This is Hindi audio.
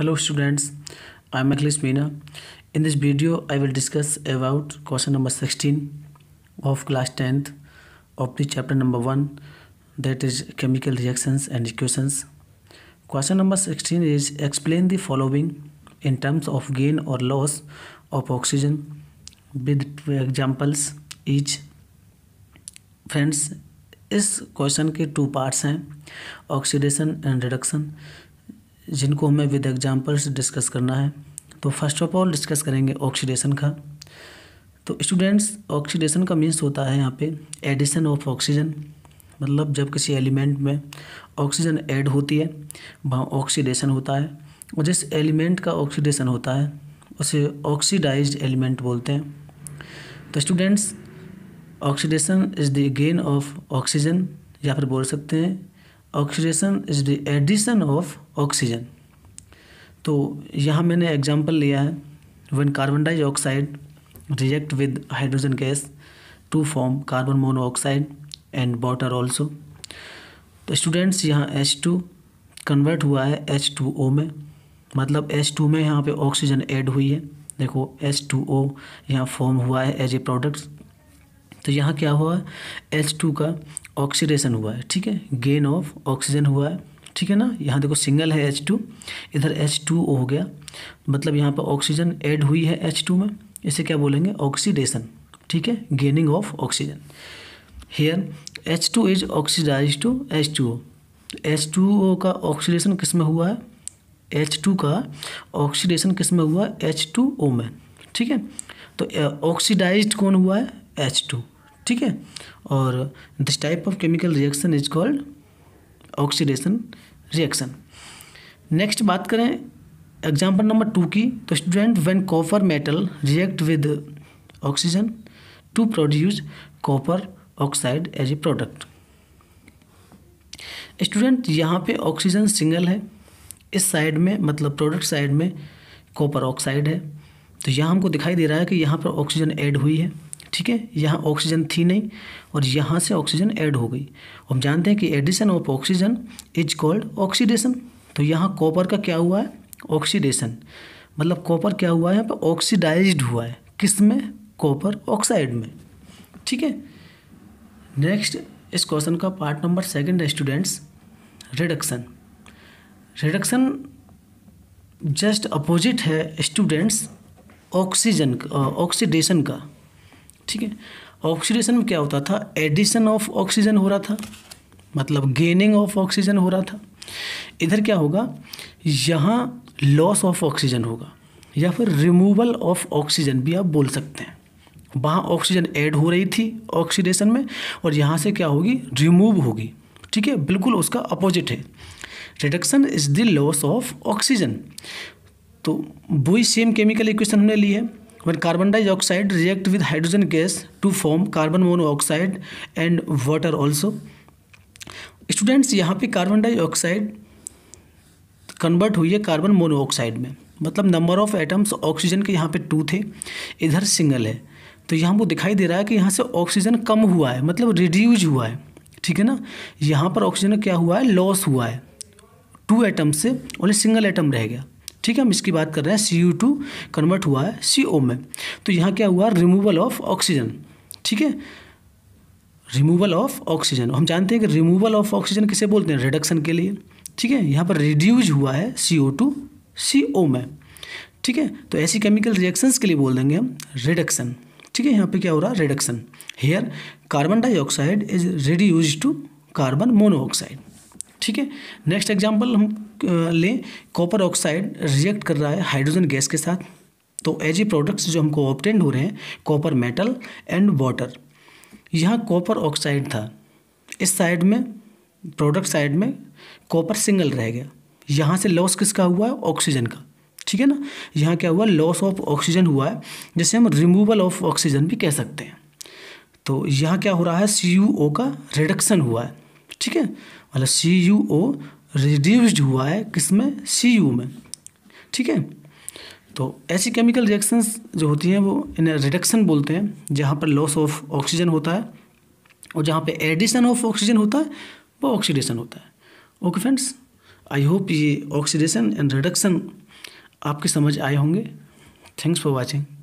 hello students i am akhilesh meena in this video i will discuss about question number 16 of class 10th of the chapter number 1 that is chemical reactions and equations question number 16 is explain the following in terms of gain or loss of oxygen with two examples each friends इस क्वेश्चन के टू पार्ट्स हैं ऑक्सीडेशन एंड रिडक्शन जिनको हमें विद एग्जाम्पल्स डिस्कस करना है तो फर्स्ट ऑफ ऑल डिस्कस करेंगे ऑक्सीडेशन का तो स्टूडेंट्स ऑक्सीडेशन का मीन्स होता है यहाँ पे एडिशन ऑफ ऑक्सीजन मतलब जब किसी एलिमेंट में ऑक्सीजन ऐड होती है वहाँ ऑक्सीडेशन होता है और जिस एलिमेंट का ऑक्सीडेशन होता है उसे ऑक्सीडाइज एलिमेंट बोलते हैं तो students oxidation is the gain of oxygen या फिर बोल सकते हैं oxidation is the addition of oxygen तो यहाँ मैंने एग्जाम्पल लिया है one carbon dioxide react with hydrogen gas to form carbon monoxide and water also तो स्टूडेंट्स यहाँ एच टू कन्वर्ट हुआ है एच टू ओ में मतलब एच टू में यहाँ पे ऑक्सीजन ऐड हुई है देखो एच टू ओ यहाँ फॉर्म हुआ है एज ए प्रोडक्ट्स तो यहाँ क्या हुआ है एच टू का ऑक्सीडेशन हुआ है ठीक है गेन ऑफ ऑक्सीजन हुआ है ठीक है ना यहाँ देखो सिंगल है एच टू इधर एच टू ओ हो गया मतलब यहाँ पर ऑक्सीजन ऐड हुई है एच टू में इसे क्या बोलेंगे ऑक्सीडेशन ठीक है gaining of oxygen here H two is oxidise to H two O H two O का ऑक्सीडेशन किस में हुआ है एच टू का ऑक्सीडेशन किस में हुआ है एच टू ओ में ठीक है तो ऑक्सीडाइज कौन हुआ है एच टू ठीक है और this type of chemical reaction is called oxidation reaction next बात करें एग्जाम्पल नंबर टू की तो student when copper metal react with oxygen to produce copper oxide as a product student यहाँ पे ऑक्सीजन सिंगल है इस साइड में मतलब प्रोडक्ट साइड में कॉपर ऑक्साइड है तो यहाँ हमको दिखाई दे रहा है कि यहाँ पर ऑक्सीजन ऐड हुई है ठीक है यहाँ ऑक्सीजन थी नहीं और यहाँ से ऑक्सीजन ऐड हो गई हम जानते हैं कि addition of oxygen is called oxidation तो यहाँ कॉपर का क्या हुआ है ऑक्सीडेशन मतलब कॉपर क्या हुआ है यहाँ पर ऑक्सीडाइज हुआ है किस में कॉपर ऑक्साइड में ठीक है नेक्स्ट इस क्वेश्चन का part number second students reduction reduction just opposite है स्टूडेंट्स ऑक्सीजन ऑक्सीडेशन का ठीक है ऑक्सीडेशन में क्या होता था एडिशन ऑफ ऑक्सीजन हो रहा था मतलब गेनिंग ऑफ ऑक्सीजन हो रहा था इधर क्या होगा यहाँ लॉस ऑफ ऑक्सीजन होगा या फिर रिमूवल ऑफ ऑक्सीजन भी आप बोल सकते हैं वहाँ ऑक्सीजन ऐड हो रही थी ऑक्सीडेशन में और यहाँ से क्या होगी रिमूव होगी ठीक है बिल्कुल उसका अपोजिट है reduction is the loss of oxygen तो वही सेम केमिकल इक्वेशन हमने ली है when carbon dioxide react with hydrogen gas to form carbon monoxide and water also students यहाँ पे कार्बन डाइऑक्साइड कन्वर्ट हुई है कार्बन मोनोऑक्साइड में मतलब नंबर ऑफ एटम्स ऑक्सीजन के यहाँ पे टू थे इधर सिंगल है तो यहाँ वो दिखाई दे रहा है कि यहाँ से ऑक्सीजन कम हुआ है मतलब रिड्यूज हुआ है ठीक है ना यहाँ पर ऑक्सीजन क्या हुआ है लॉस हुआ है टू एटम्स से ओनली सिंगल एटम रह गया ठीक है हम इसकी बात कर रहे हैं सी यू टू कन्वर्ट हुआ है सी ओ में तो यहाँ क्या हुआ रिमूवल ऑफ ऑक्सीजन ठीक है रिमूवल ऑफ ऑक्सीजन हम जानते हैं कि रिमूवल ऑफ ऑक्सीजन किसे बोलते हैं रिडक्शन के लिए ठीक है यहाँ पर रिड्यूज हुआ है सी ओ टू सी ओ में ठीक है तो ऐसी केमिकल रिएक्शंस के लिए बोल देंगे हम रिडक्शन ठीक है यहाँ पे क्या हो रहा है reduction here carbon dioxide is reduce to carbon monoxide ठीक है नेक्स्ट एग्जाम्पल हम लें कॉपर ऑक्साइड रिएक्ट कर रहा है हाइड्रोजन गैस के साथ तो एज ए प्रोडक्ट्स जो हमको ऑप्टेंड हो रहे हैं कॉपर मेटल एंड वाटर यहाँ कॉपर ऑक्साइड था इस साइड में प्रोडक्ट साइड में कॉपर सिंगल रह गया यहाँ से लॉस किसका हुआ है ऑक्सीजन का ठीक है ना यहाँ क्या हुआ लॉस ऑफ ऑक्सीजन हुआ है जिसे हम रिमूवल ऑफ ऑक्सीजन भी कह सकते हैं तो यहाँ क्या हो रहा है सी का रिडक्शन हुआ है ठीक है मतलब सी यू ओ रिड्यूस्ड हुआ है किसमें सी यू में ठीक है तो ऐसी केमिकल रिएक्शंस जो होती हैं वो इन्हें रिडक्शन बोलते हैं जहाँ पर लॉस ऑफ ऑक्सीजन होता है और जहाँ पे एडिशन ऑफ ऑक्सीजन होता है वो ऑक्सीडेशन होता है ओके फ्रेंड्स आई होप ये ऑक्सीडेशन एंड रिडक्शन आपके समझ आए होंगे थैंक्स फॉर वॉचिंग